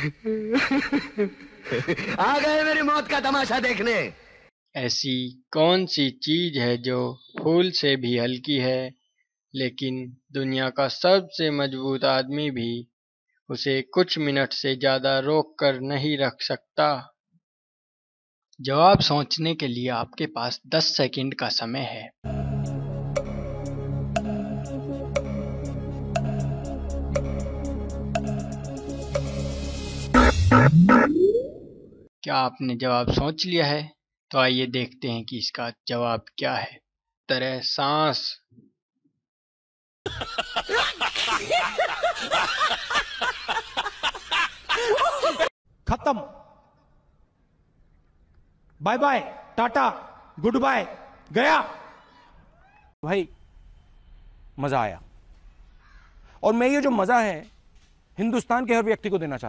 आ गए मेरी मौत का तमाशा देखने ऐसी कौन सी चीज है जो फूल से भी हल्की है लेकिन दुनिया का सबसे मजबूत आदमी भी उसे कुछ मिनट से ज्यादा रोक कर नहीं रख सकता जवाब सोचने के लिए आपके पास 10 सेकंड का समय है क्या आपने जवाब सोच लिया है तो आइए देखते हैं कि इसका जवाब क्या है तरह सांस खत्म bye bye tata goodbye गया भाई मजा आया और मैं ये जो मजा है हिंदुस्तान के हर व्यक्ति को देना चाहता हूं